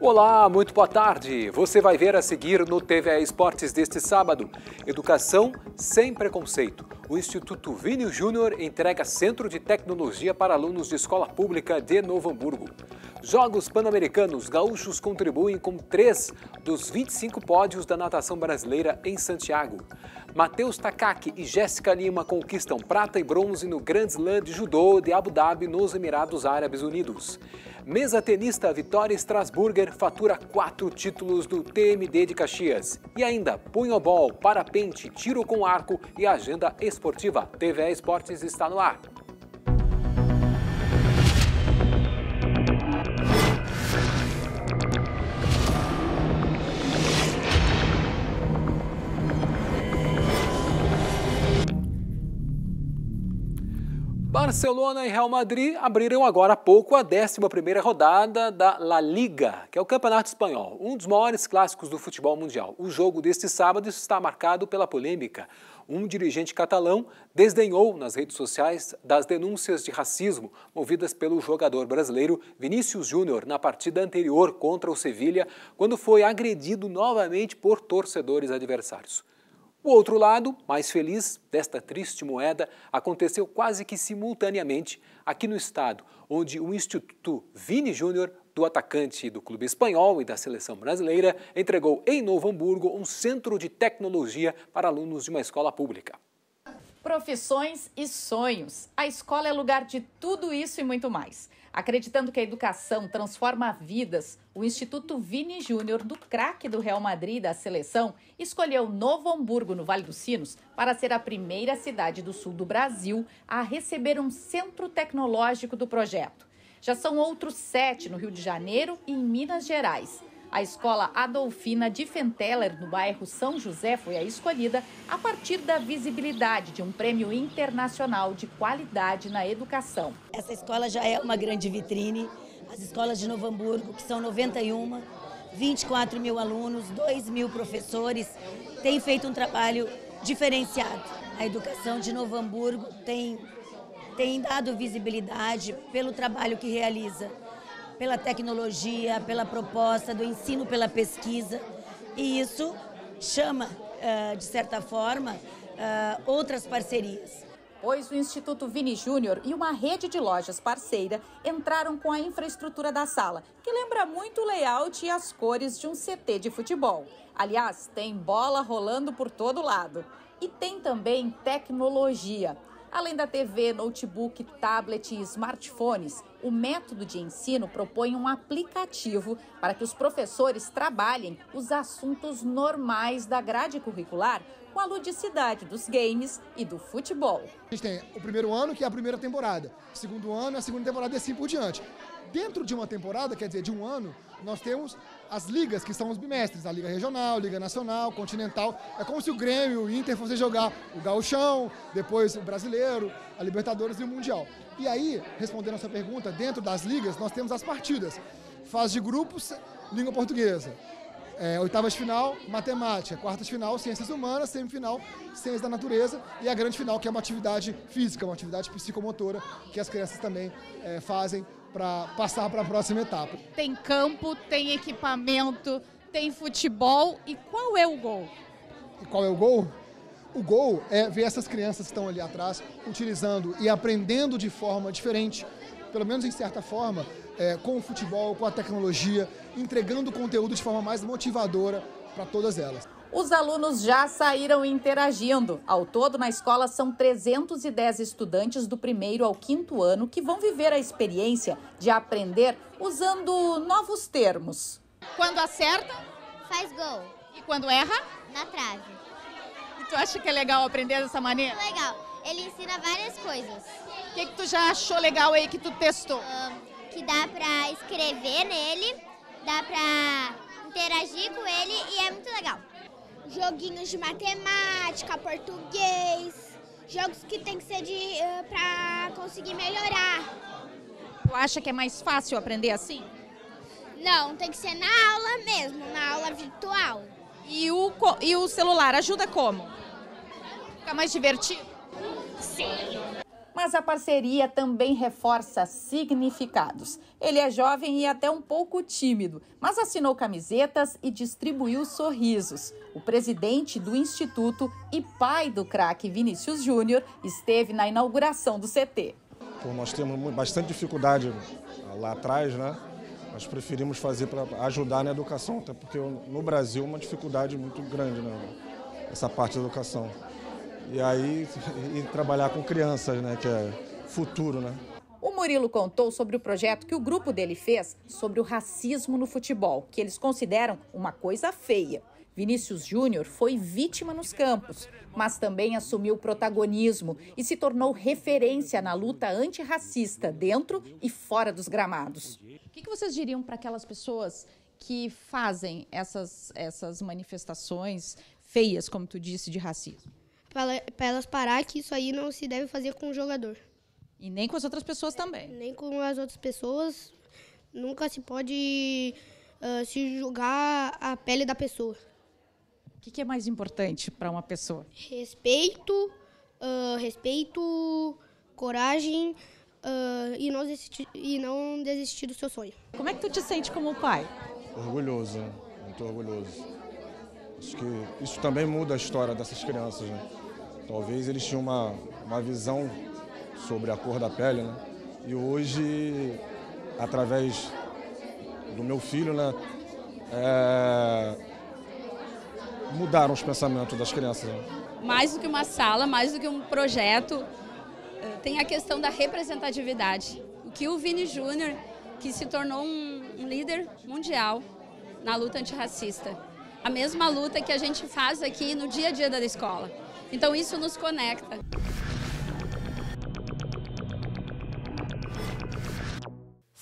Olá, muito boa tarde. Você vai ver a seguir no TV Esportes deste sábado: Educação sem preconceito. O Instituto Vini Júnior entrega Centro de Tecnologia para alunos de escola pública de Novo Hamburgo. Jogos Pan-Americanos gaúchos contribuem com três dos 25 pódios da natação brasileira em Santiago. Matheus Takaki e Jéssica Lima conquistam prata e bronze no Grand Slam de Judô de Abu Dhabi, nos Emirados Árabes Unidos. Mesa tenista Vitória Strasburger fatura quatro títulos do TMD de Caxias. E ainda punho-bol, parapente, tiro com arco e agenda esportiva. TV Esportes está no ar. Barcelona e Real Madrid abriram agora há pouco a 11ª rodada da La Liga, que é o Campeonato Espanhol, um dos maiores clássicos do futebol mundial. O jogo deste sábado está marcado pela polêmica. Um dirigente catalão desdenhou nas redes sociais das denúncias de racismo movidas pelo jogador brasileiro Vinícius Júnior na partida anterior contra o Sevilha, quando foi agredido novamente por torcedores adversários. O outro lado, mais feliz, desta triste moeda aconteceu quase que simultaneamente aqui no estado, onde o Instituto Vini Júnior, do atacante do clube espanhol e da seleção brasileira, entregou em Novo Hamburgo um centro de tecnologia para alunos de uma escola pública. Profissões e sonhos. A escola é lugar de tudo isso e muito mais. Acreditando que a educação transforma vidas, o Instituto Vini Júnior, do craque do Real Madrid da seleção, escolheu Novo Hamburgo, no Vale dos Sinos, para ser a primeira cidade do sul do Brasil a receber um centro tecnológico do projeto. Já são outros sete no Rio de Janeiro e em Minas Gerais. A escola Adolfina de Fenteller, no bairro São José, foi a escolhida a partir da visibilidade de um prêmio internacional de qualidade na educação. Essa escola já é uma grande vitrine. As escolas de Novo Hamburgo, que são 91, 24 mil alunos, 2 mil professores, têm feito um trabalho diferenciado. A educação de Novo Hamburgo tem, tem dado visibilidade pelo trabalho que realiza pela tecnologia, pela proposta do ensino pela pesquisa. E isso chama, eh, de certa forma, eh, outras parcerias. Pois o Instituto Vini Júnior e uma rede de lojas parceira entraram com a infraestrutura da sala, que lembra muito o layout e as cores de um CT de futebol. Aliás, tem bola rolando por todo lado. E tem também tecnologia. Além da TV, notebook, tablet e smartphones, o método de ensino propõe um aplicativo para que os professores trabalhem os assuntos normais da grade curricular com a ludicidade dos games e do futebol. A gente tem o primeiro ano, que é a primeira temporada, segundo ano, a segunda temporada e assim por diante. Dentro de uma temporada, quer dizer, de um ano, nós temos as ligas, que são os bimestres, a Liga Regional, Liga Nacional, Continental. É como se o Grêmio e o Inter fossem jogar o Gauchão, depois o Brasileiro, a Libertadores e o Mundial. E aí, respondendo a sua pergunta, dentro das ligas nós temos as partidas. Fase de grupos, língua portuguesa. É, oitava de final, matemática. Quarta de final, ciências humanas. Semifinal, ciências da natureza. E a grande final, que é uma atividade física, uma atividade psicomotora, que as crianças também é, fazem para passar para a próxima etapa. Tem campo, tem equipamento, tem futebol. E qual é o gol? E qual é o gol? O gol é ver essas crianças que estão ali atrás utilizando e aprendendo de forma diferente, pelo menos em certa forma, é, com o futebol, com a tecnologia, entregando conteúdo de forma mais motivadora para todas elas os alunos já saíram interagindo. Ao todo, na escola são 310 estudantes do primeiro ao quinto ano que vão viver a experiência de aprender usando novos termos. Quando acerta, faz gol. E quando erra? Na trave. E tu acha que é legal aprender dessa maneira? Legal. Ele ensina várias coisas. O que, que tu já achou legal aí que tu testou? que dá para escrever nele, dá para interagir com ele joguinhos de matemática, português, jogos que tem que ser de uh, eh, para conseguir melhorar. Tu acha que é mais fácil aprender assim? Não, tem que ser na aula mesmo, na aula virtual. E o, e o celular ajuda como? Fica mais divertido? Sim mas a parceria também reforça significados. Ele é jovem e até um pouco tímido, mas assinou camisetas e distribuiu sorrisos. O presidente do instituto e pai do craque Vinícius Júnior esteve na inauguração do CT. Por nós temos bastante dificuldade ah, lá atrás, né? Nós preferimos fazer para ajudar na educação, até porque no Brasil é uma dificuldade muito grande, né? Essa parte da educação e aí e trabalhar com crianças, né, que é futuro, né? O Murilo contou sobre o projeto que o grupo dele fez sobre o racismo no futebol, que eles consideram uma coisa feia. Vinícius Júnior foi vítima nos campos, mas também assumiu protagonismo e se tornou referência na luta antirracista dentro e fora dos gramados. O que vocês diriam para aquelas pessoas que fazem essas, essas manifestações feias, como tu disse, de racismo? para elas parar que isso aí não se deve fazer com o jogador. E nem com as outras pessoas também. Nem com as outras pessoas. Nunca se pode uh, se julgar a pele da pessoa. O que, que é mais importante para uma pessoa? Respeito, uh, respeito, coragem uh, e, não desistir, e não desistir do seu sonho. Como é que tu te sente como pai? Orgulhoso, né? muito orgulhoso Acho que isso também muda a história dessas crianças, né? Talvez eles tinham uma, uma visão sobre a cor da pele, né? E hoje, através do meu filho, né? É... Mudaram os pensamentos das crianças. Né? Mais do que uma sala, mais do que um projeto, eh, tem a questão da representatividade. O que o Vini Júnior, que se tornou um, um líder mundial na luta antirracista, a mesma luta que a gente faz aqui no dia a dia da escola. Então isso nos conecta.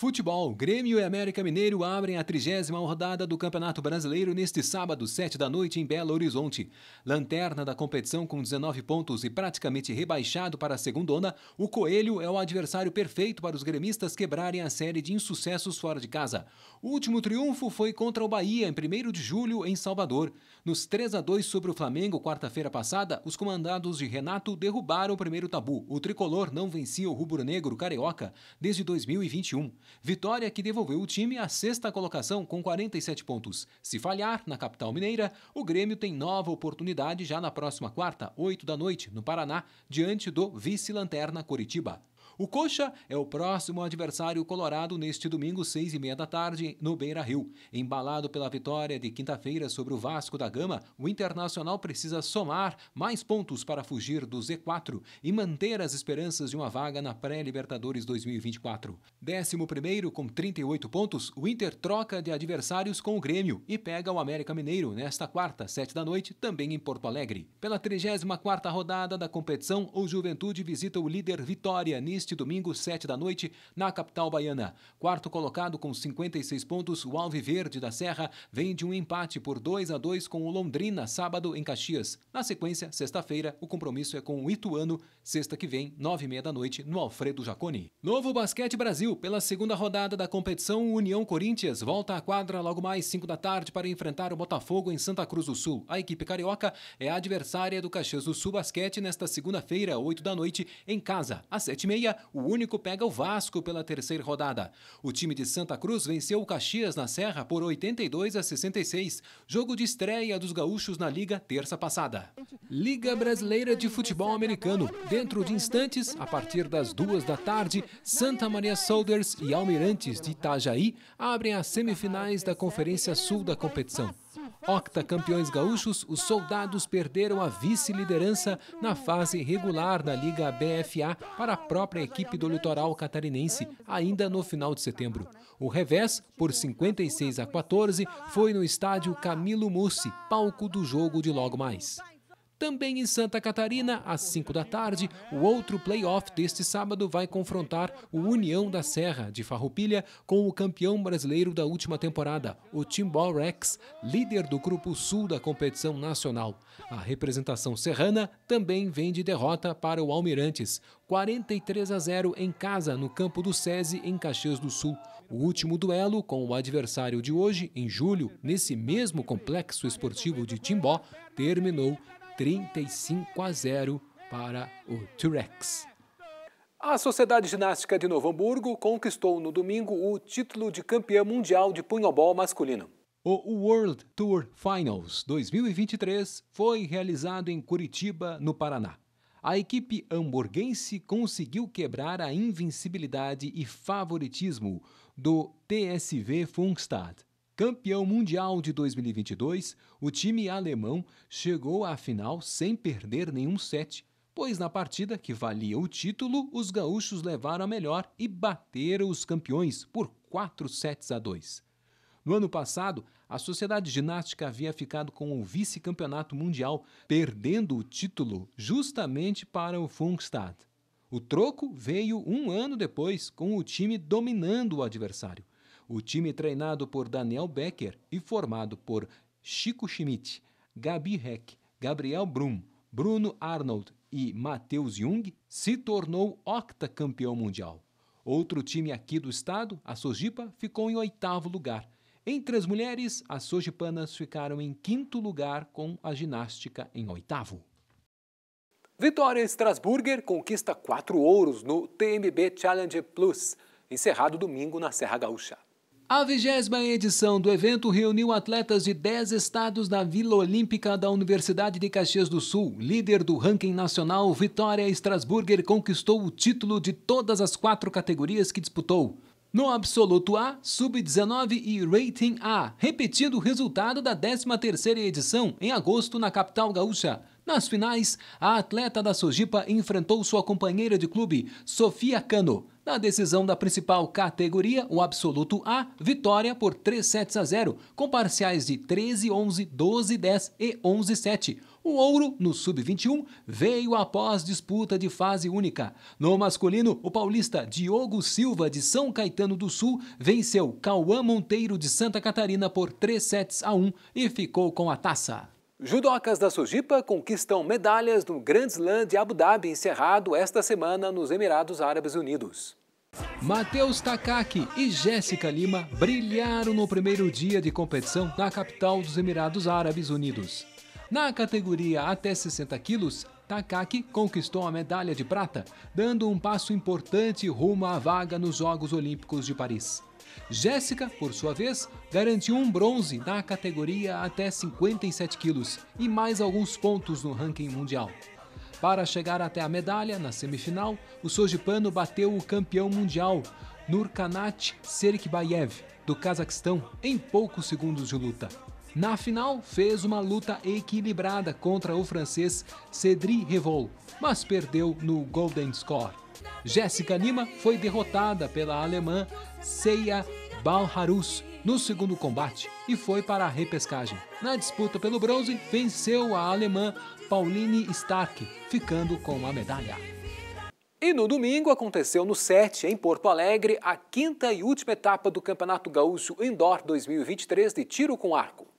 Futebol, Grêmio e América Mineiro abrem a trigésima rodada do Campeonato Brasileiro neste sábado, 7 da noite, em Belo Horizonte. Lanterna da competição com 19 pontos e praticamente rebaixado para a segunda onda, o Coelho é o adversário perfeito para os gremistas quebrarem a série de insucessos fora de casa. O último triunfo foi contra o Bahia, em 1 de julho, em Salvador. Nos 3 a 2 sobre o Flamengo, quarta-feira passada, os comandados de Renato derrubaram o primeiro tabu. O tricolor não vencia o rubro-negro carioca desde 2021. Vitória que devolveu o time à sexta colocação com 47 pontos. Se falhar na capital mineira, o Grêmio tem nova oportunidade já na próxima quarta, 8 da noite, no Paraná, diante do vice-lanterna Coritiba. O Coxa é o próximo adversário colorado neste domingo, seis e meia da tarde, no Beira-Rio. Embalado pela vitória de quinta-feira sobre o Vasco da Gama, o Internacional precisa somar mais pontos para fugir do Z4 e manter as esperanças de uma vaga na pré-Libertadores 2024. Décimo primeiro, com 38 pontos, o Inter troca de adversários com o Grêmio e pega o América Mineiro nesta quarta, sete da noite, também em Porto Alegre. Pela 34ª rodada da competição, o Juventude visita o líder Vitória neste neste domingo, 7 da noite, na capital baiana. Quarto colocado com 56 pontos, o Alviverde da Serra vem de um empate por 2 a 2 com o Londrina, sábado, em Caxias. Na sequência, sexta-feira, o compromisso é com o Ituano, sexta que vem, 9 h meia da noite, no Alfredo Jaconi. Novo Basquete Brasil, pela segunda rodada da competição, União Corinthians volta à quadra logo mais 5 da tarde para enfrentar o Botafogo em Santa Cruz do Sul. A equipe carioca é adversária do Caxias do Sul Basquete nesta segunda-feira, 8 da noite, em casa, às 7h30 o único pega o Vasco pela terceira rodada. O time de Santa Cruz venceu o Caxias na Serra por 82 a 66, jogo de estreia dos gaúchos na liga terça passada. Liga Brasileira de Futebol Americano. Dentro de instantes, a partir das duas da tarde, Santa Maria Soldiers e Almirantes de Itajaí abrem as semifinais da Conferência Sul da competição. Octa campeões gaúchos, os soldados perderam a vice-liderança na fase regular da Liga BFA para a própria equipe do litoral catarinense, ainda no final de setembro. O revés, por 56 a 14, foi no estádio Camilo Mussi, palco do jogo de logo mais. Também em Santa Catarina, às 5 da tarde, o outro playoff deste sábado vai confrontar o União da Serra de Farroupilha com o campeão brasileiro da última temporada, o Timbó Rex, líder do grupo sul da competição nacional. A representação serrana também vem de derrota para o Almirantes, 43 a 0 em casa no campo do SESI em Caxias do Sul. O último duelo com o adversário de hoje, em julho, nesse mesmo complexo esportivo de Timbó, terminou 35 a 0 para o Turex. A Sociedade Ginástica de Novo Hamburgo conquistou no domingo o título de campeã mundial de punhobol masculino. O World Tour Finals 2023 foi realizado em Curitiba, no Paraná. A equipe hamburguense conseguiu quebrar a invencibilidade e favoritismo do TSV Funkstad Campeão mundial de 2022, o time alemão chegou à final sem perder nenhum set, pois na partida que valia o título, os gaúchos levaram a melhor e bateram os campeões por 4 sets a 2. No ano passado, a Sociedade Ginástica havia ficado com o vice-campeonato mundial, perdendo o título justamente para o Funkstad. O troco veio um ano depois, com o time dominando o adversário. O time treinado por Daniel Becker e formado por Chico Schmidt, Gabi Heck, Gabriel Brum, Bruno Arnold e Matheus Jung se tornou octacampeão mundial. Outro time aqui do estado, a Sojipa, ficou em oitavo lugar. Entre as mulheres, as sojipanas ficaram em quinto lugar, com a ginástica em oitavo. Vitória Strasburger conquista quatro ouros no TMB Challenge Plus, encerrado domingo na Serra Gaúcha. A vigésima edição do evento reuniu atletas de 10 estados da Vila Olímpica da Universidade de Caxias do Sul. Líder do ranking nacional, Vitória Strasburger conquistou o título de todas as quatro categorias que disputou. No absoluto A, sub-19 e rating A, repetindo o resultado da 13ª edição em agosto na capital gaúcha. Nas finais, a atleta da Sojipa enfrentou sua companheira de clube, Sofia Cano. Na decisão da principal categoria, o absoluto A, vitória por 3 sets a 0, com parciais de 13-11, 12-10 e 11-7. O ouro, no sub-21, veio após disputa de fase única. No masculino, o paulista Diogo Silva, de São Caetano do Sul, venceu Cauã Monteiro, de Santa Catarina, por 3 sets a 1 e ficou com a taça. Judocas da Sujipa conquistam medalhas no Grand Slam de Abu Dhabi, encerrado esta semana nos Emirados Árabes Unidos. Matheus Takaki e Jéssica Lima brilharam no primeiro dia de competição na capital dos Emirados Árabes Unidos. Na categoria até 60 quilos, Takaki conquistou a medalha de prata, dando um passo importante rumo à vaga nos Jogos Olímpicos de Paris. Jéssica, por sua vez, garantiu um bronze na categoria até 57 quilos e mais alguns pontos no ranking mundial. Para chegar até a medalha, na semifinal, o sojipano bateu o campeão mundial, Nurkanat Serikbayev, do Cazaquistão, em poucos segundos de luta. Na final, fez uma luta equilibrada contra o francês Cedric Revol, mas perdeu no Golden Score. Jéssica Lima foi derrotada pela alemã Seiya Balharus no segundo combate e foi para a repescagem. Na disputa pelo bronze, venceu a alemã Pauline Stark, ficando com a medalha. E no domingo aconteceu no 7, em Porto Alegre, a quinta e última etapa do Campeonato Gaúcho Indoor 2023 de tiro com arco.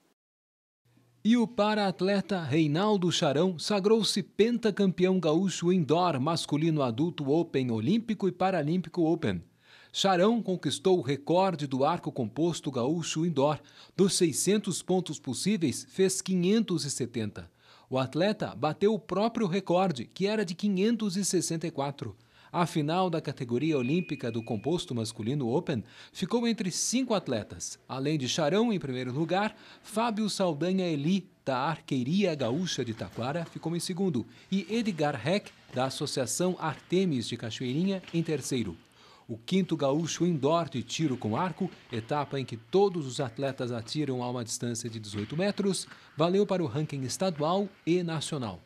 E o para-atleta Reinaldo Charão sagrou-se pentacampeão gaúcho indoor masculino adulto Open Olímpico e Paralímpico Open. Charão conquistou o recorde do arco composto gaúcho indoor. Dos 600 pontos possíveis, fez 570. O atleta bateu o próprio recorde, que era de 564. A final da categoria olímpica do composto masculino Open ficou entre cinco atletas, além de Charão em primeiro lugar, Fábio Saldanha Eli, da Arqueiria Gaúcha de Taquara, ficou em segundo, e Edgar Heck, da Associação Artemis de Cachoeirinha, em terceiro. O quinto gaúcho indoor de tiro com arco, etapa em que todos os atletas atiram a uma distância de 18 metros, valeu para o ranking estadual e nacional.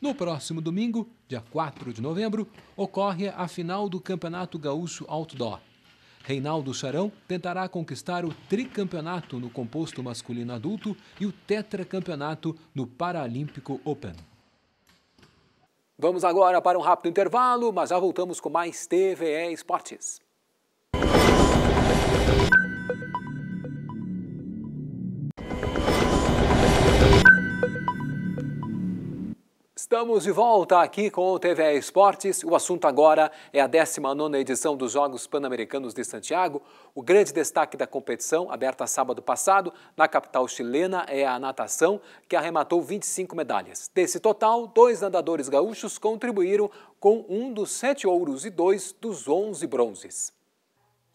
No próximo domingo, dia 4 de novembro, ocorre a final do Campeonato Gaúcho Outdoor. Reinaldo Charão tentará conquistar o tricampeonato no composto masculino adulto e o tetracampeonato no Paralímpico Open. Vamos agora para um rápido intervalo, mas já voltamos com mais TVE Esportes. Estamos de volta aqui com o TV Esportes. O assunto agora é a 19ª edição dos Jogos Pan-Americanos de Santiago. O grande destaque da competição, aberta sábado passado, na capital chilena, é a natação, que arrematou 25 medalhas. Desse total, dois nadadores gaúchos contribuíram com um dos sete ouros e dois dos 11 bronzes.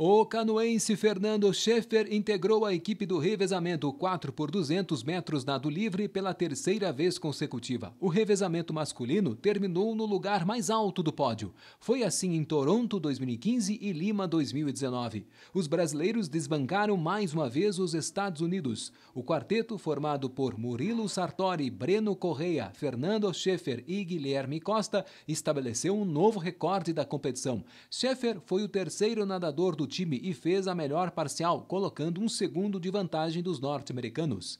O canoense Fernando Schaefer integrou a equipe do revezamento 4 por 200 metros nado livre pela terceira vez consecutiva. O revezamento masculino terminou no lugar mais alto do pódio. Foi assim em Toronto 2015 e Lima 2019. Os brasileiros desbancaram mais uma vez os Estados Unidos. O quarteto, formado por Murilo Sartori, Breno Correia, Fernando Schaefer e Guilherme Costa, estabeleceu um novo recorde da competição. Schaefer foi o terceiro nadador do time e fez a melhor parcial, colocando um segundo de vantagem dos norte-americanos.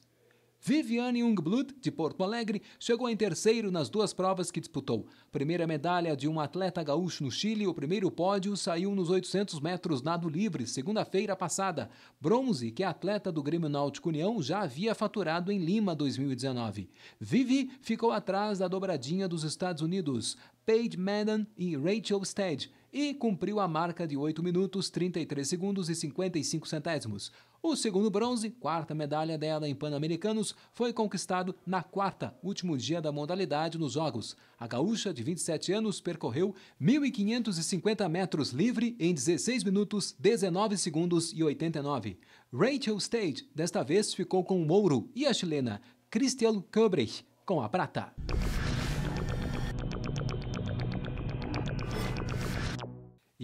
Viviane Ungblut, de Porto Alegre, chegou em terceiro nas duas provas que disputou. Primeira medalha de um atleta gaúcho no Chile, o primeiro pódio saiu nos 800 metros nado livre, segunda-feira passada. Bronze, que a atleta do Grêmio Náutico União já havia faturado em Lima 2019. Vivi ficou atrás da dobradinha dos Estados Unidos, Paige Madden e Rachel Stead e cumpriu a marca de 8 minutos, 33 segundos e 55 centésimos. O segundo bronze, quarta medalha dela em Pan-Americanos, foi conquistado na quarta, último dia da modalidade nos Jogos. A gaúcha, de 27 anos, percorreu 1.550 metros livre em 16 minutos, 19 segundos e 89. Rachel Stage, desta vez, ficou com o ouro e a chilena Christian Kubrich com a prata.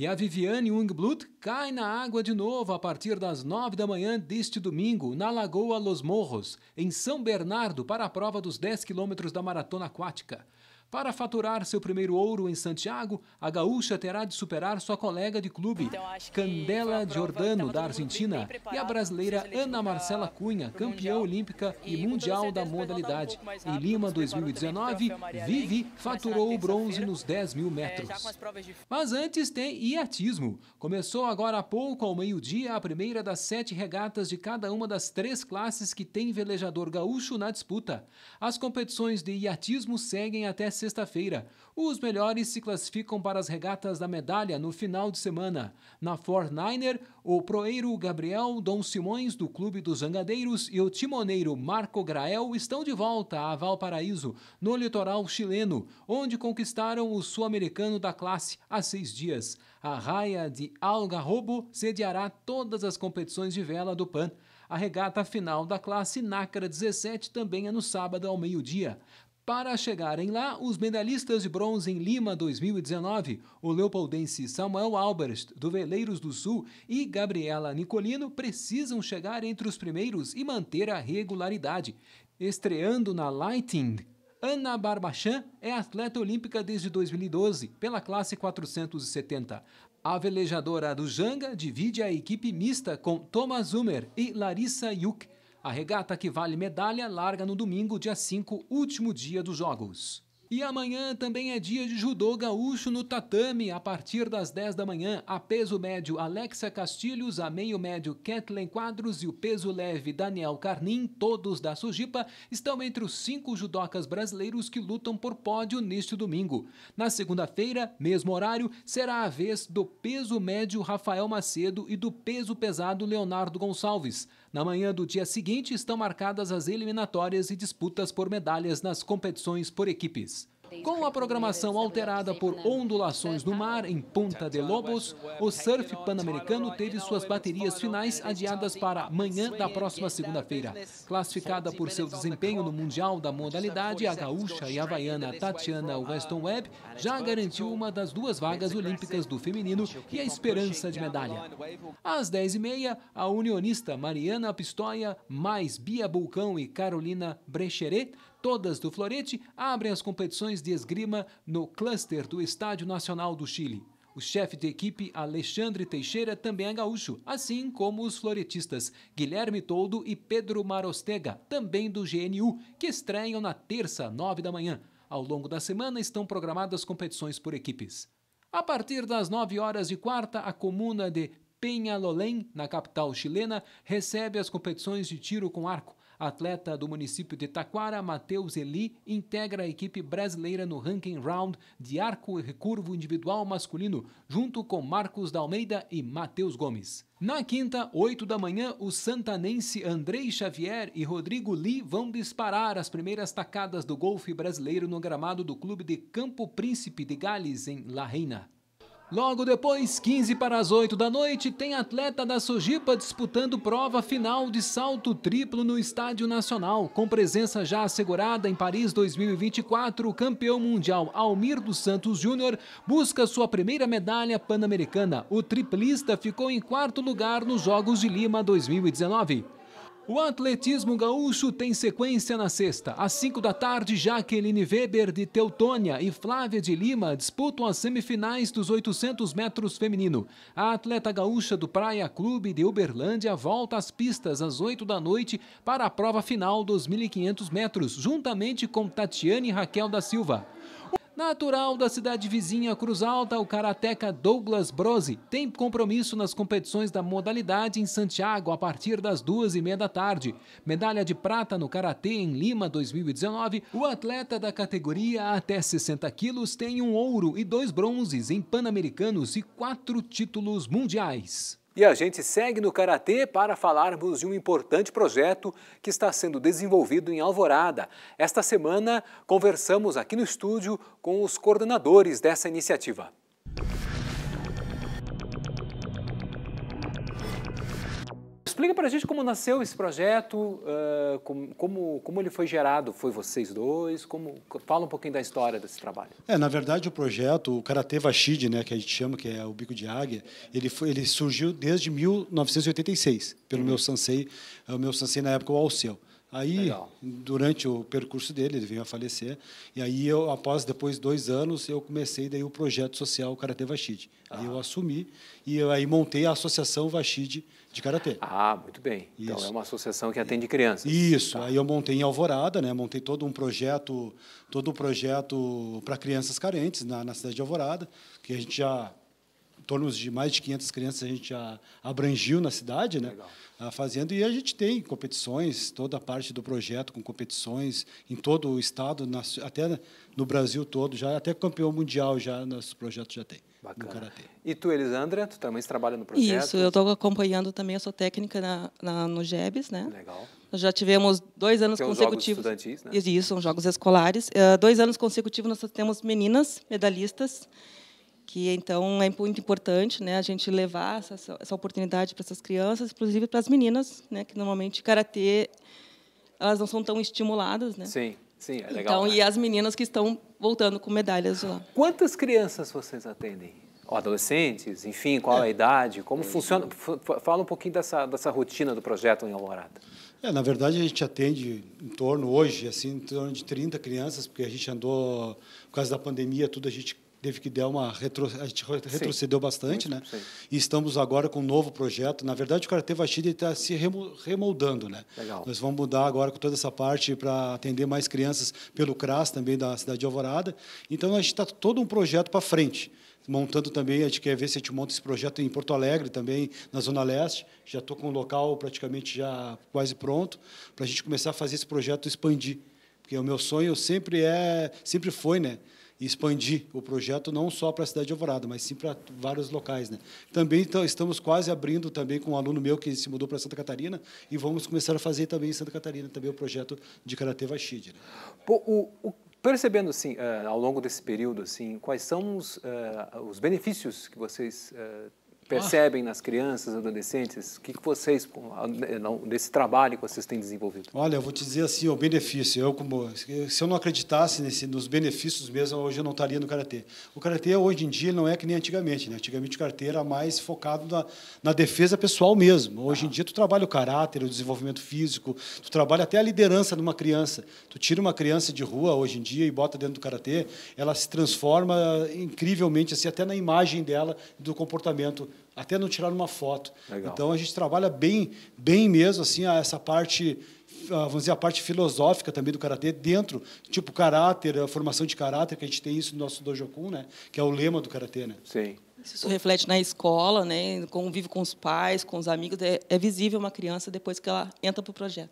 E a Viviane Ungblut cai na água de novo a partir das nove da manhã deste domingo, na Lagoa Los Morros, em São Bernardo, para a prova dos 10 quilômetros da maratona aquática. Para faturar seu primeiro ouro em Santiago, a gaúcha terá de superar sua colega de clube, então, Candela Giordano, da Argentina, e a brasileira Ana Marcela Cunha, campeã olímpica e, e mundial da modalidade. Rápido, em Lima 2019, Vivi faturou o bronze nos 10 mil é, metros. É, de... Mas antes tem iatismo. Começou agora há pouco, ao meio-dia, a primeira das sete regatas de cada uma das três classes que tem velejador gaúcho na disputa. As competições de iatismo seguem até sexta-feira. Os melhores se classificam para as regatas da medalha no final de semana. Na Fortniner, o proeiro Gabriel Dom Simões, do Clube dos Zangadeiros, e o timoneiro Marco Grael estão de volta a Valparaíso, no litoral chileno, onde conquistaram o sul-americano da classe há seis dias. A raia de Algarrobo sediará todas as competições de vela do PAN. A regata final da classe Nacra 17 também é no sábado ao meio-dia. Para chegarem lá, os medalhistas de bronze em Lima 2019, o leopoldense Samuel Albert, do Veleiros do Sul, e Gabriela Nicolino precisam chegar entre os primeiros e manter a regularidade. Estreando na Lighting, Ana Barbachan é atleta olímpica desde 2012, pela classe 470. A velejadora do Janga divide a equipe mista com Thomas Zumer e Larissa Yuk. A regata que vale medalha larga no domingo, dia 5, último dia dos Jogos. E amanhã também é dia de judô gaúcho no tatame, a partir das 10 da manhã, a peso médio Alexa Castilhos, a meio médio Kathleen Quadros e o peso leve Daniel Carnim, todos da Sujipa, estão entre os cinco judocas brasileiros que lutam por pódio neste domingo. Na segunda-feira, mesmo horário, será a vez do peso médio Rafael Macedo e do peso pesado Leonardo Gonçalves. Na manhã do dia seguinte estão marcadas as eliminatórias e disputas por medalhas nas competições por equipes. Com a programação alterada por ondulações no mar em Punta de Lobos, o surf pan-americano teve suas baterias finais adiadas para amanhã da próxima segunda-feira. Classificada por seu desempenho no Mundial da modalidade, a gaúcha e havaiana Tatiana Weston Webb já garantiu uma das duas vagas olímpicas do feminino e a esperança de medalha. Às 10h30, a unionista Mariana Pistoia, mais Bia Bulcão e Carolina Brecheret todas do Florete, abrem as competições de esgrima no cluster do Estádio Nacional do Chile. O chefe de equipe, Alexandre Teixeira, também é gaúcho, assim como os floretistas Guilherme Toldo e Pedro Marostega, também do GNU, que estreiam na terça, nove da manhã. Ao longo da semana estão programadas competições por equipes. A partir das nove horas de quarta, a comuna de Penhalolém, na capital chilena, recebe as competições de tiro com arco. Atleta do município de Taquara, Matheus Eli, integra a equipe brasileira no ranking round de arco e recurvo individual masculino, junto com Marcos da Almeida e Matheus Gomes. Na quinta, 8 da manhã, o santanense Andrei Xavier e Rodrigo Lee vão disparar as primeiras tacadas do golfe brasileiro no gramado do clube de Campo Príncipe de Gales, em La Reina. Logo depois, 15 para as 8 da noite, tem atleta da Sojipa disputando prova final de salto triplo no Estádio Nacional. Com presença já assegurada em Paris 2024, o campeão mundial Almir dos Santos Júnior busca sua primeira medalha pan-americana. O triplista ficou em quarto lugar nos Jogos de Lima 2019. O atletismo gaúcho tem sequência na sexta. Às 5 da tarde, Jaqueline Weber de Teutônia e Flávia de Lima disputam as semifinais dos 800 metros feminino. A atleta gaúcha do Praia Clube de Uberlândia volta às pistas às 8 da noite para a prova final dos 1.500 metros, juntamente com Tatiane Raquel da Silva. Natural da cidade vizinha Cruz Alta, o karateca Douglas Brose tem compromisso nas competições da modalidade em Santiago a partir das duas e meia da tarde. Medalha de prata no karatê em Lima 2019, o atleta da categoria até 60 quilos tem um ouro e dois bronzes em Pan-Americanos e quatro títulos mundiais. E a gente segue no Karatê para falarmos de um importante projeto que está sendo desenvolvido em Alvorada. Esta semana, conversamos aqui no estúdio com os coordenadores dessa iniciativa. Explica para a gente como nasceu esse projeto, uh, como, como, ele foi gerado. Foi vocês dois? Como, fala um pouquinho da história desse trabalho. É, na verdade, o projeto, o Karate Vashid, né, que a gente chama, que é o bico de águia, ele, foi, ele surgiu desde 1986, pelo uhum. meu sensei, é o meu sensei na época, o Alceu. Aí, Legal. durante o percurso dele, ele veio a falecer. E aí, eu, após depois dois anos, eu comecei daí o projeto social Karatê Vachide. Ah. Aí eu ah. assumi e eu, aí montei a Associação Vachide de Karatê. Ah, muito bem. Então, Isso. Então, é uma associação que atende crianças. Isso. Tá. Aí eu montei em Alvorada, né? montei todo um projeto todo um projeto para crianças carentes na, na cidade de Alvorada, que a gente já torno de mais de 500 crianças a gente abrangiu na cidade, né? Legal. Fazendo e a gente tem competições, toda a parte do projeto com competições em todo o estado, até no Brasil todo, já até campeão mundial já nosso projeto já tem. Bacana. E tu, Elisandra, tu também trabalha no projeto? Isso, eu estou acompanhando também, a sua técnica na, na, no GEBS, né? Legal. Nós já tivemos dois anos consecutivos. Jogos estudantis, né? Isso, são jogos escolares. Uh, dois anos consecutivos nós temos meninas medalhistas que então é muito importante né, a gente levar essa, essa oportunidade para essas crianças, inclusive para as meninas, né, que normalmente karatê elas não são tão estimuladas, né? Sim, sim, é legal. Então, né? e as meninas que estão voltando com medalhas lá. Quantas crianças vocês atendem? Ou adolescentes, enfim, qual é. a idade? Como é. funciona? Fala um pouquinho dessa, dessa rotina do projeto em Alvorada. É, na verdade, a gente atende em torno, hoje, assim, em torno de 30 crianças, porque a gente andou, por causa da pandemia, tudo a gente teve que dar uma retro... a gente retrocedeu né? Sim. bastante, Muito né? E estamos agora com um novo projeto. Na verdade, o Karatê Vashida está se remoldando, né? Legal. Nós vamos mudar agora com toda essa parte para atender mais crianças pelo CRAS também da cidade de Alvorada. Então a gente está todo um projeto para frente montando também, a gente quer ver se a gente monta esse projeto em Porto Alegre também, na Zona Leste. Já estou com o local praticamente já quase pronto, para a gente começar a fazer esse projeto expandir. Porque o meu sonho sempre é, sempre foi, né? expandir o projeto não só para a cidade de Alvorada, mas sim para vários locais. Né? Também então, estamos quase abrindo também com um aluno meu que se mudou para Santa Catarina e vamos começar a fazer também em Santa Catarina também o projeto de Karatê Vashid. Né? O, o, percebendo assim, eh, ao longo desse período, assim, quais são os, eh, os benefícios que vocês eh, percebem nas crianças, adolescentes? O que, que vocês, né, desse trabalho que vocês têm desenvolvido? Olha, eu vou te dizer assim, o benefício. Eu, como, se eu não acreditasse nesse, nos benefícios mesmo, hoje eu não estaria no Karatê. O Karatê, hoje em dia, não é que nem antigamente. Né? Antigamente, o Karatê era mais focado na, na defesa pessoal mesmo. Hoje ah. em dia, tu trabalha o caráter, o desenvolvimento físico, tu trabalha até a liderança de uma criança. Tu tira uma criança de rua, hoje em dia, e bota dentro do Karatê, ela se transforma incrivelmente, assim, até na imagem dela, do comportamento até não tirar uma foto. Legal. Então a gente trabalha bem, bem mesmo assim essa parte vamos dizer, a parte filosófica também do Karatê dentro, tipo caráter, a formação de caráter, que a gente tem isso no nosso Dojokun, né? que é o lema do Karatê. Né? Sim. Isso reflete na escola, né? convive com os pais, com os amigos, é, é visível uma criança depois que ela entra para o projeto.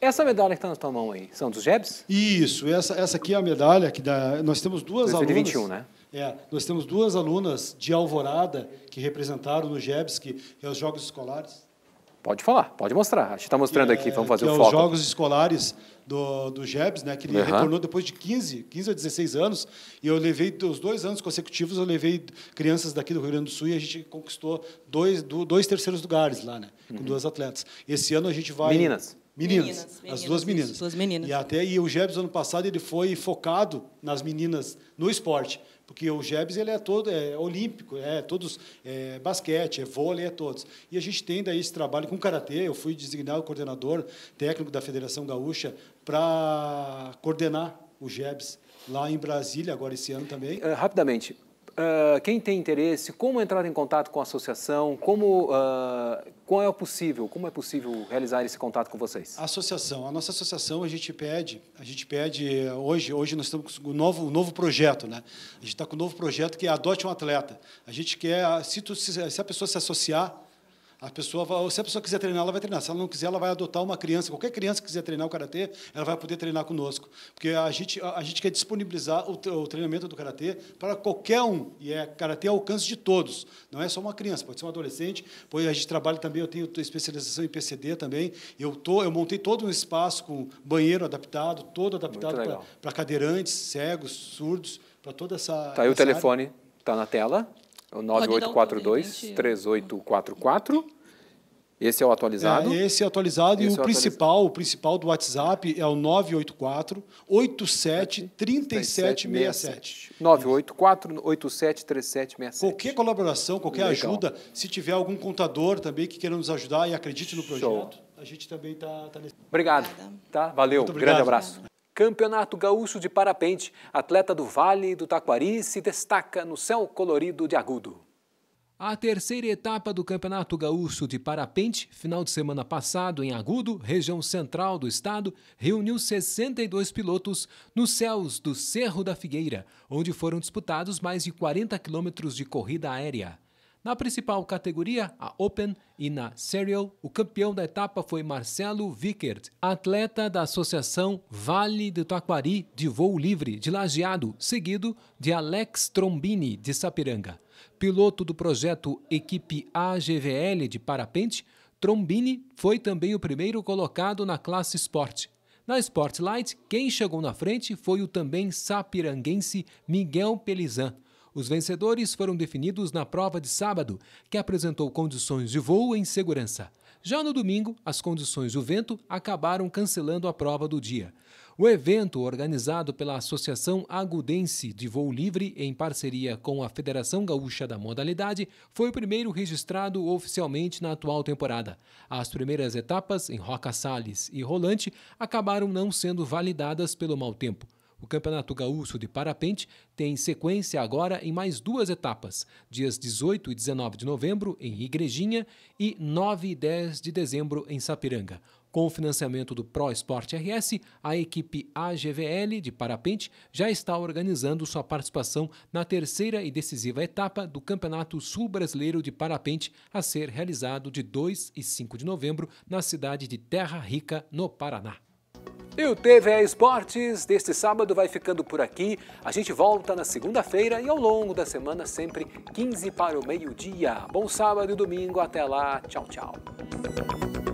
Essa medalha que está na tua mão aí, são dos Jebs? Isso, essa, essa aqui é a medalha que dá, nós temos duas 2021, alunas... 2021, né? É, nós temos duas alunas de Alvorada que representaram no GEBS, que é os Jogos Escolares. Pode falar, pode mostrar. A gente está mostrando aqui, é- vamos fazer o é foco. são os Jogos Escolares do, do GEBS, né, que ele uhum. retornou depois de 15, 15 a 16 anos, e eu levei, os dois anos consecutivos, eu levei crianças daqui do Rio Grande do Sul e a gente conquistou dois, dois terceiros lugares lá, né, com uhum. duas atletas. Esse ano a gente vai... Meninas. Meninas, meninas, as duas meninas. Isso, duas meninas. E até e o Jebs ano passado ele foi focado nas meninas no esporte. Porque o Jebs ele é todo é, olímpico, é todos é, basquete, é vôlei, é todos. E a gente tem daí esse trabalho com karatê. Eu fui designado coordenador técnico da Federação Gaúcha para coordenar o Jebs lá em Brasília agora esse ano também. Uh, rapidamente, uh, quem tem interesse, como entrar em contato com a associação, como, uh, qual é o possível, como é possível realizar esse contato com vocês? A associação, a nossa associação a gente pede, a gente pede eh, hoje, hoje nós estamos com um novo, um novo projeto, né? A gente está com um novo projeto que é adote um atleta. A gente quer, ah, se, tu, se a pessoa se associar a pessoa oh, se a pessoa quiser treinar, ela vai treinar. Se ela não quiser, ela vai adotar uma criança. Qualquer criança que quiser treinar o karatê, ela vai poder treinar conosco, porque a gente a, gente quer disponibilizar o, o treinamento do karatê para qualquer um e é karatê ao alcance de todos. Não é só uma criança, pode ser um adolescente. Pois a gente trabalha também. Eu tenho especialização em PCD também. Eu tô eu montei todo um espaço com banheiro adaptado, todo adaptado para cadeirantes, cegos, surdos, para toda essa. Tá aí essa o telefone, está tá na tela. É o 9842-3844. Esse é o atualizado? É, esse é atualizado. Esse e é o, é o principal, atualizado. o principal do WhatsApp é o 984 873767. 3767. 984 87 Qualquer colaboração, qualquer Legal. ajuda, se tiver algum contador também que queira nos ajudar e acredite no projeto, Show. a gente também está tá nesse. Obrigado. Tá? Valeu. Grande abraço. Campeonato Gaúcho de Parapente, atleta do Vale do Taquari se destaca no céu colorido de Agudo. A terceira etapa do Campeonato Gaúcho de Parapente, final de semana passado em Agudo, região central do estado, reuniu 62 pilotos nos céus do Cerro da Figueira, onde foram disputados mais de 40 quilômetros de corrida aérea. Na principal categoria, a Open, e na Serial, o campeão da etapa foi Marcelo Vickert, atleta da Associação Vale do Taquari de Voo Livre de Lajeado, seguido de Alex Trombini de Sapiranga. Piloto do projeto Equipe AGVL de Parapente, Trombini foi também o primeiro colocado na classe Sport. Na Sportlight, quem chegou na frente foi o também sapiranguense Miguel Pelizan. Os vencedores foram definidos na prova de sábado, que apresentou condições de voo em segurança. Já no domingo, as condições do vento acabaram cancelando a prova do dia. O evento, organizado pela Associação Agudense de Voo Livre, em parceria com a Federação Gaúcha da Modalidade, foi o primeiro registrado oficialmente na atual temporada. As primeiras etapas, em Roca Salles e Rolante, acabaram não sendo validadas pelo mau tempo. O Campeonato Gaúcho de Parapente tem sequência agora em mais duas etapas, dias 18 e 19 de novembro em Igrejinha e 9 e 10 de dezembro em Sapiranga. Com o financiamento do Pro Esporte RS, a equipe AGVL de parapente já está organizando sua participação na terceira e decisiva etapa do Campeonato Sul Brasileiro de Parapente, a ser realizado de 2 e 5 de novembro na cidade de Terra Rica, no Paraná. E o TV Esportes deste sábado vai ficando por aqui. A gente volta na segunda-feira e ao longo da semana, sempre 15 para o meio-dia. Bom sábado e domingo. Até lá. Tchau, tchau.